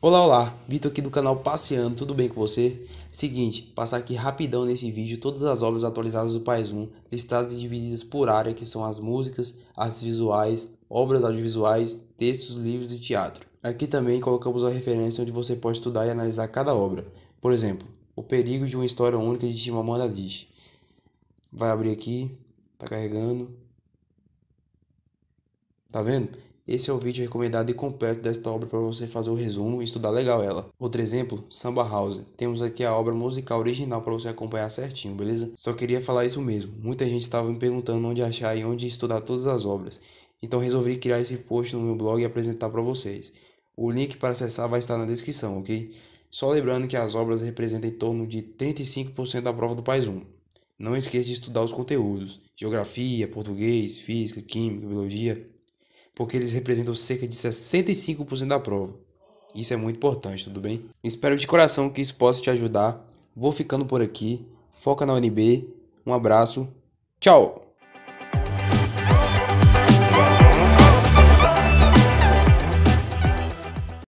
Olá, olá, Vitor aqui do canal Passeando, tudo bem com você? Seguinte, passar aqui rapidão nesse vídeo todas as obras atualizadas do País 1, listadas e divididas por área, que são as músicas, artes visuais, obras audiovisuais, textos, livros e teatro. Aqui também colocamos a referência onde você pode estudar e analisar cada obra. Por exemplo, O Perigo de uma História Única de Chimamanda Adichie. Vai abrir aqui, tá carregando. Tá vendo? Esse é o vídeo recomendado e completo desta obra para você fazer o resumo e estudar legal ela. Outro exemplo, Samba House. Temos aqui a obra musical original para você acompanhar certinho, beleza? Só queria falar isso mesmo. Muita gente estava me perguntando onde achar e onde estudar todas as obras. Então resolvi criar esse post no meu blog e apresentar para vocês. O link para acessar vai estar na descrição, ok? Só lembrando que as obras representam em torno de 35% da prova do País 1. Não esqueça de estudar os conteúdos: geografia, português, física, química, biologia, porque eles representam cerca de 65% da prova. Isso é muito importante, tudo bem? Espero de coração que isso possa te ajudar. Vou ficando por aqui. Foca na UNB. Um abraço. Tchau!